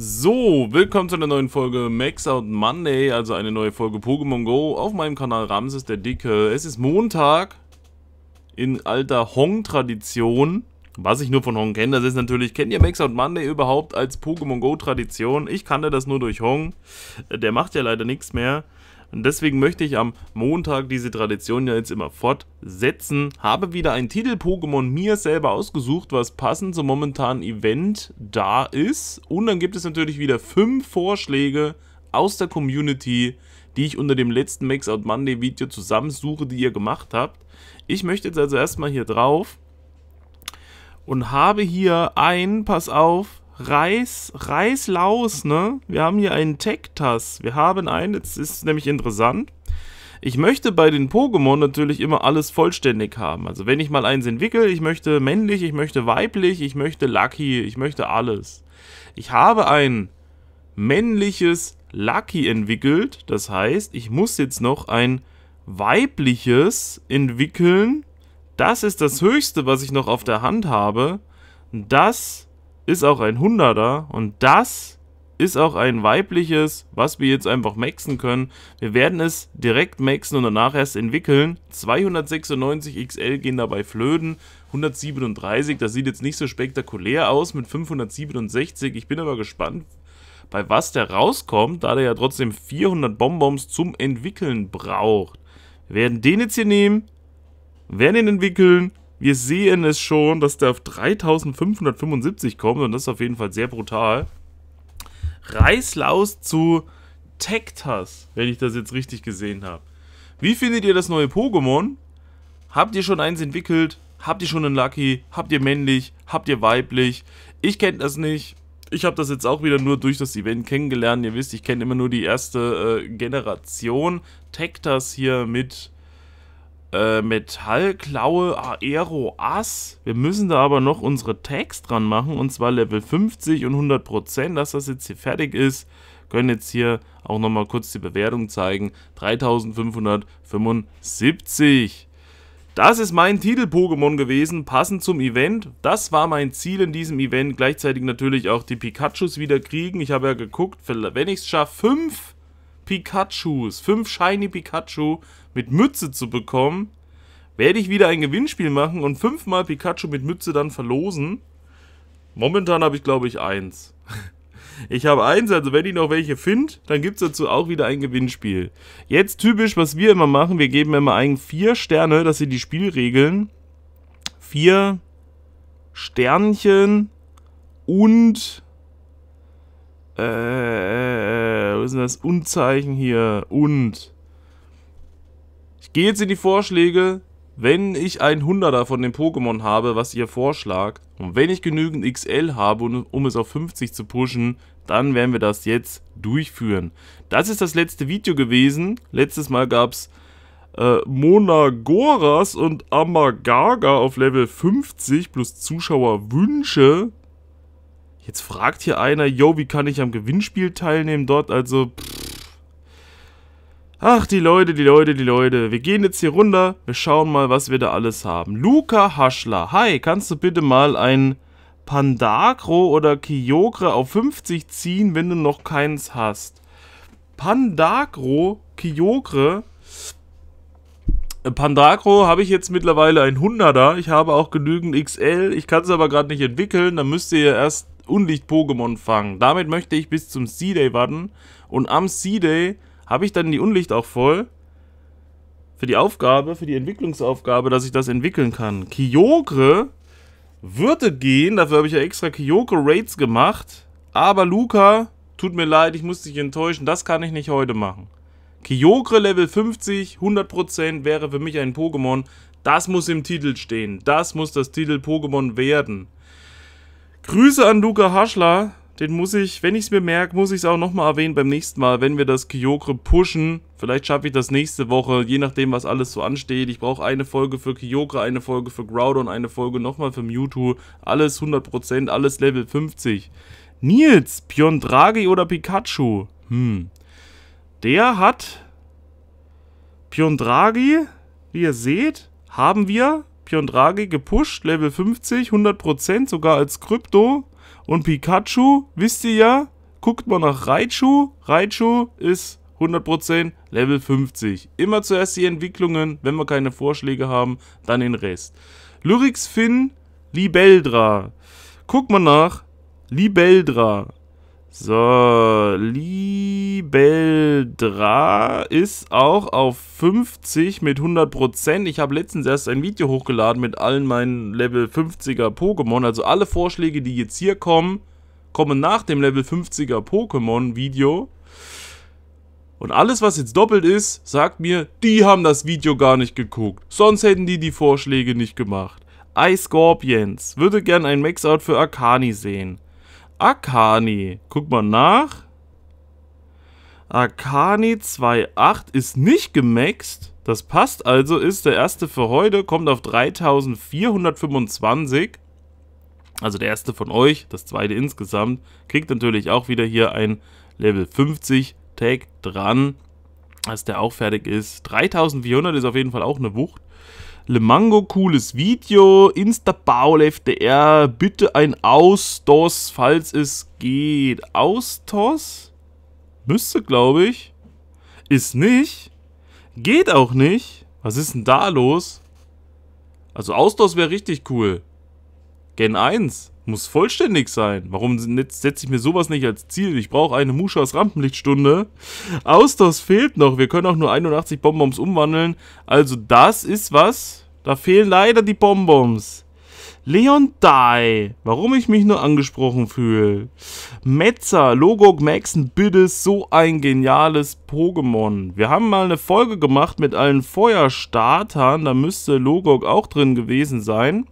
So, willkommen zu einer neuen Folge Max Out Monday, also eine neue Folge Pokémon Go auf meinem Kanal Ramses der Dicke. Es ist Montag in alter Hong-Tradition. Was ich nur von Hong kenne, das ist natürlich, kennt ihr Max Out Monday überhaupt als Pokémon Go Tradition? Ich kannte das nur durch Hong. Der macht ja leider nichts mehr. Und deswegen möchte ich am Montag diese Tradition ja jetzt immer fortsetzen. Habe wieder ein Titel-Pokémon mir selber ausgesucht, was passend zum momentanen Event da ist. Und dann gibt es natürlich wieder fünf Vorschläge aus der Community, die ich unter dem letzten Max Out Monday Video zusammensuche, die ihr gemacht habt. Ich möchte jetzt also erstmal hier drauf und habe hier ein, pass auf, Reis, Reislaus, ne? Wir haben hier einen Tektas. Wir haben einen, jetzt ist nämlich interessant. Ich möchte bei den Pokémon natürlich immer alles vollständig haben. Also wenn ich mal eins entwickle, ich möchte männlich, ich möchte weiblich, ich möchte Lucky, ich möchte alles. Ich habe ein männliches Lucky entwickelt. Das heißt, ich muss jetzt noch ein weibliches entwickeln. Das ist das Höchste, was ich noch auf der Hand habe. Das ist auch ein Hunderter und das ist auch ein weibliches, was wir jetzt einfach maxen können. Wir werden es direkt maxen und danach erst entwickeln. 296 XL gehen dabei flöten, 137, das sieht jetzt nicht so spektakulär aus mit 567. Ich bin aber gespannt, bei was der rauskommt, da der ja trotzdem 400 Bonbons zum Entwickeln braucht. Wir werden den jetzt hier nehmen, werden ihn entwickeln wir sehen es schon, dass der auf 3575 kommt und das ist auf jeden Fall sehr brutal. Reißlaus zu Tektas, wenn ich das jetzt richtig gesehen habe. Wie findet ihr das neue Pokémon? Habt ihr schon eins entwickelt? Habt ihr schon einen Lucky? Habt ihr männlich? Habt ihr weiblich? Ich kenne das nicht. Ich habe das jetzt auch wieder nur durch das Event kennengelernt. Ihr wisst, ich kenne immer nur die erste äh, Generation. Tektas hier mit äh, Metallklaue Aero Ass. Wir müssen da aber noch unsere Tags dran machen. Und zwar Level 50 und 100%, dass das jetzt hier fertig ist. Können jetzt hier auch nochmal kurz die Bewertung zeigen. 3575. Das ist mein Titel-Pokémon gewesen, passend zum Event. Das war mein Ziel in diesem Event. Gleichzeitig natürlich auch die Pikachus wieder kriegen. Ich habe ja geguckt, wenn ich es schaffe, 5 Pikachus, fünf Shiny Pikachu mit Mütze zu bekommen, werde ich wieder ein Gewinnspiel machen und fünfmal Pikachu mit Mütze dann verlosen. Momentan habe ich, glaube ich, eins. Ich habe eins, also wenn ich noch welche finde, dann gibt es dazu auch wieder ein Gewinnspiel. Jetzt typisch, was wir immer machen, wir geben immer einen vier Sterne, das sind die Spielregeln. Vier Sternchen und äh, äh, äh ist das Unzeichen hier? Und. Ich gehe jetzt in die Vorschläge. Wenn ich ein Hunderter von dem Pokémon habe, was ihr vorschlagt, und wenn ich genügend XL habe, um es auf 50 zu pushen, dann werden wir das jetzt durchführen. Das ist das letzte Video gewesen. Letztes Mal gab es äh, Monagoras und Amagaga auf Level 50 plus Zuschauerwünsche. Jetzt fragt hier einer, yo, wie kann ich am Gewinnspiel teilnehmen dort? Also, pff. Ach, die Leute, die Leute, die Leute. Wir gehen jetzt hier runter. Wir schauen mal, was wir da alles haben. Luca Haschler. Hi, kannst du bitte mal ein Pandagro oder Kyogre auf 50 ziehen, wenn du noch keins hast? Pandagro, Kyogre. Äh, Pandagro habe ich jetzt mittlerweile ein 100er. Ich habe auch genügend XL. Ich kann es aber gerade nicht entwickeln. Da müsst ihr ja erst Unlicht-Pokémon fangen. Damit möchte ich bis zum C-Day warten. Und am C-Day habe ich dann die Unlicht auch voll. Für die Aufgabe, für die Entwicklungsaufgabe, dass ich das entwickeln kann. Kyogre würde gehen. Dafür habe ich ja extra Kyogre-Raids gemacht. Aber Luca, tut mir leid, ich muss dich enttäuschen. Das kann ich nicht heute machen. Kyogre Level 50, 100% wäre für mich ein Pokémon. Das muss im Titel stehen. Das muss das Titel Pokémon werden. Grüße an Luca Haschler. Den muss ich, wenn ich es mir merke, muss ich es auch nochmal erwähnen beim nächsten Mal, wenn wir das Kyokre pushen. Vielleicht schaffe ich das nächste Woche, je nachdem, was alles so ansteht. Ich brauche eine Folge für Kyokre, eine Folge für Groudon, eine Folge nochmal für Mewtwo. Alles 100%, alles Level 50. Nils, Piondragi oder Pikachu? Hm. Der hat Piondragi, wie ihr seht, haben wir Piondragi gepusht, Level 50, 100%, sogar als Krypto. Und Pikachu, wisst ihr ja, guckt mal nach Raichu. Raichu ist 100%, Level 50. Immer zuerst die Entwicklungen, wenn wir keine Vorschläge haben, dann den Rest. Lyrix Finn, Libeldra. Guckt mal nach, Libeldra. So, Libeldra ist auch auf 50 mit 100%. Ich habe letztens erst ein Video hochgeladen mit allen meinen Level 50er Pokémon. Also alle Vorschläge, die jetzt hier kommen, kommen nach dem Level 50er Pokémon Video. Und alles, was jetzt doppelt ist, sagt mir, die haben das Video gar nicht geguckt. Sonst hätten die die Vorschläge nicht gemacht. I Scorpions würde gern ein Maxout für Arcani sehen. Akani. Guck mal nach. Akani 2.8 ist nicht gemaxt. Das passt also, ist der erste für heute, kommt auf 3425. Also der erste von euch, das zweite insgesamt. Kriegt natürlich auch wieder hier ein Level 50 Tag dran, dass der auch fertig ist. 3400 ist auf jeden Fall auch eine Wucht. Le Mango, cooles Video. Instapaul, FDR, bitte ein Austos, falls es geht. Austos? Müsste, glaube ich. Ist nicht. Geht auch nicht. Was ist denn da los? Also Austos wäre richtig cool. Gen 1 muss vollständig sein. Warum setze ich mir sowas nicht als Ziel? Ich brauche eine Muschas Rampenlichtstunde. Austausch fehlt noch. Wir können auch nur 81 Bonbons umwandeln. Also das ist was. Da fehlen leider die Bonbons. Leon Dai, warum ich mich nur angesprochen fühle. Metzer, Logok Maxen, bitte so ein geniales Pokémon. Wir haben mal eine Folge gemacht mit allen Feuerstartern, da müsste Logok auch drin gewesen sein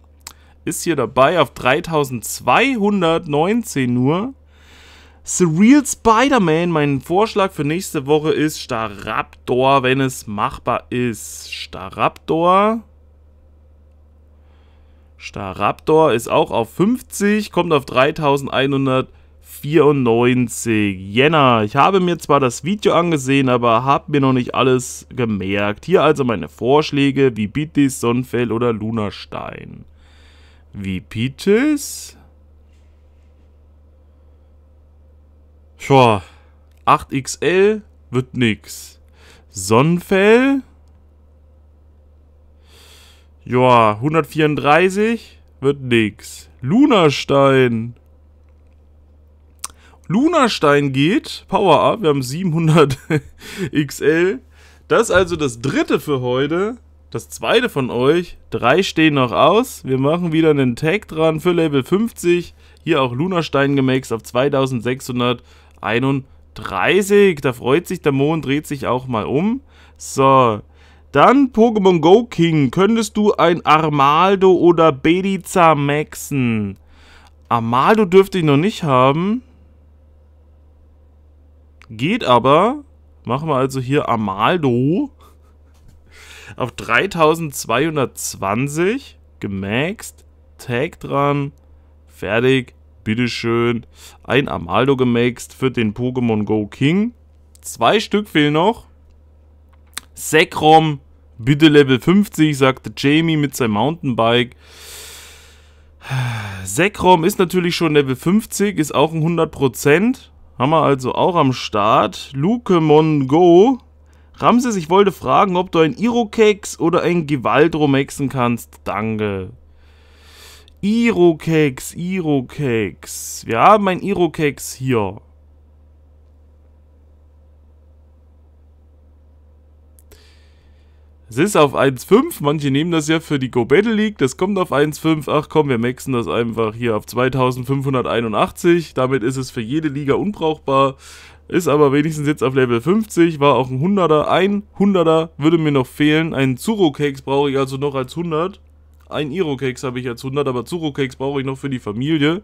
ist hier dabei auf 3219 nur. Surreal Spider-Man, mein Vorschlag für nächste Woche ist Staraptor, wenn es machbar ist. Staraptor. Staraptor ist auch auf 50, kommt auf 3194. Jänner, ich habe mir zwar das Video angesehen, aber habe mir noch nicht alles gemerkt. Hier also meine Vorschläge wie Bitis, Sonnenfell oder Lunastein. Wie Peaches? Schau, 8XL wird nix. Sonnenfell? Joa, 134 wird nix. Lunarstein. Lunarstein geht. Power Up, wir haben 700 XL. Das ist also das dritte für heute. Das zweite von euch, drei stehen noch aus. Wir machen wieder einen Tag dran für Level 50. Hier auch Lunastein gemaxt auf 2631. Da freut sich der Mond, dreht sich auch mal um. So, dann Pokémon Go King. Könntest du ein Armaldo oder Bediza maxen? Armaldo dürfte ich noch nicht haben. Geht aber. Machen wir also hier Armaldo auf 3220 gemaxt, Tag dran, fertig, bitteschön. Ein Amaldo gemaxt für den Pokémon Go King. Zwei Stück fehlen noch. Sekrom, bitte Level 50, sagte Jamie mit seinem Mountainbike. Sekrom ist natürlich schon Level 50, ist auch ein 100%. Haben wir also auch am Start. Lukemon Go Ramses, ich wollte fragen, ob du ein Irokex oder ein Gewaldro maxen kannst. Danke. Irokex, Irokex. Wir haben ein Irokex hier. Es ist auf 1,5. Manche nehmen das ja für die Go Battle League. Das kommt auf 1,5. Ach komm, wir maxen das einfach hier auf 2581. Damit ist es für jede Liga unbrauchbar. Ist aber wenigstens jetzt auf Level 50. War auch ein 100er. Ein 100er würde mir noch fehlen. Einen zuro keks brauche ich also noch als 100. Ein iro keks habe ich als 100, aber zuro keks brauche ich noch für die Familie.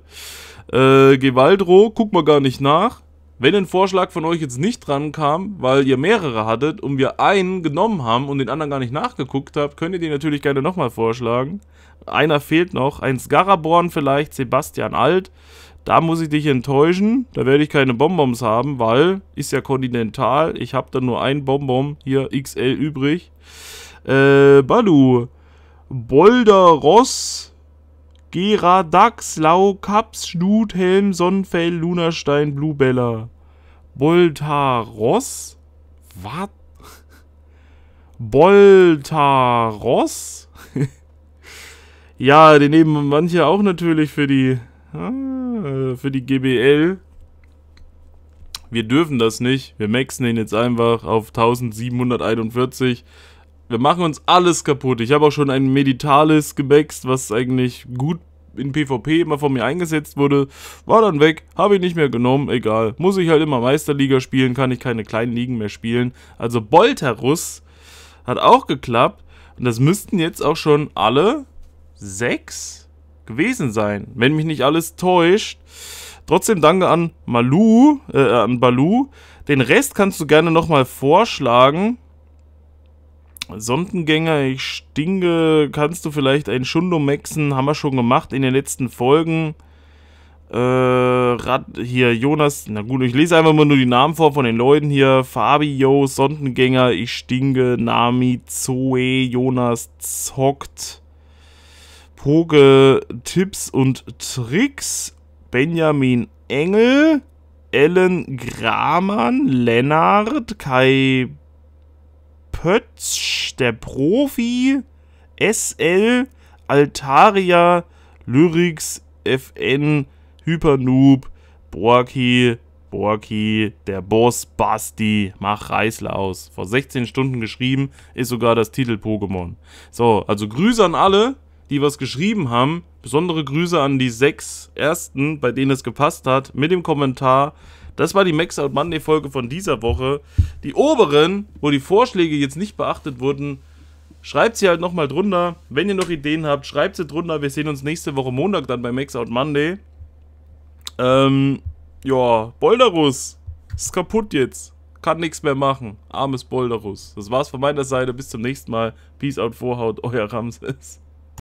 Äh, Gewaldro, guck mal gar nicht nach. Wenn ein Vorschlag von euch jetzt nicht dran kam, weil ihr mehrere hattet und wir einen genommen haben und den anderen gar nicht nachgeguckt habt, könnt ihr den natürlich gerne nochmal vorschlagen. Einer fehlt noch, ein Scaraborn vielleicht, Sebastian Alt. Da muss ich dich enttäuschen, da werde ich keine Bonbons haben, weil ist ja kontinental. Ich habe dann nur ein Bonbon, hier XL übrig. Äh, Balu, Boulder Ross, Gera, Dax, Lau, Kaps, Schnut, Helm, Sonnenfell, Lunerstein, Bluebella. Boltaros? Was? Boltaros? ja, den nehmen manche auch natürlich für die ah, für die GBL. Wir dürfen das nicht. Wir maxen den jetzt einfach auf 1741. Wir machen uns alles kaputt. Ich habe auch schon ein Meditalis gebäckst, was eigentlich gut in PvP immer von mir eingesetzt wurde. War dann weg, habe ich nicht mehr genommen, egal. Muss ich halt immer Meisterliga spielen, kann ich keine kleinen Ligen mehr spielen. Also Bolterus hat auch geklappt. Und das müssten jetzt auch schon alle sechs gewesen sein, wenn mich nicht alles täuscht. Trotzdem danke an Malu, äh, an Balu. Den Rest kannst du gerne nochmal vorschlagen. Sondengänger, ich stinge, kannst du vielleicht ein Schundo maxen? Haben wir schon gemacht in den letzten Folgen. Äh, Rad, hier Jonas, na gut, ich lese einfach mal nur die Namen vor von den Leuten hier. Fabio, Sondengänger, ich stinge, Nami, Zoe, Jonas, Zockt, Poke, Tipps und Tricks, Benjamin Engel, Ellen Gramann, Lennart, Kai Pötzsch, der Profi, SL, Altaria, Lyrics, FN, Hypernoob, Borki, Borki, der Boss, Basti, mach Reisler aus. Vor 16 Stunden geschrieben, ist sogar das Titel Pokémon. So, also Grüße an alle die was geschrieben haben. Besondere Grüße an die sechs ersten, bei denen es gepasst hat, mit dem Kommentar. Das war die Max Out Monday Folge von dieser Woche. Die oberen, wo die Vorschläge jetzt nicht beachtet wurden, schreibt sie halt nochmal drunter. Wenn ihr noch Ideen habt, schreibt sie drunter. Wir sehen uns nächste Woche Montag dann bei Max Out Monday. Ähm, ja, Boldarus ist kaputt jetzt. Kann nichts mehr machen. Armes Boldarus. Das war's von meiner Seite. Bis zum nächsten Mal. Peace out, Vorhaut. Euer Ramses.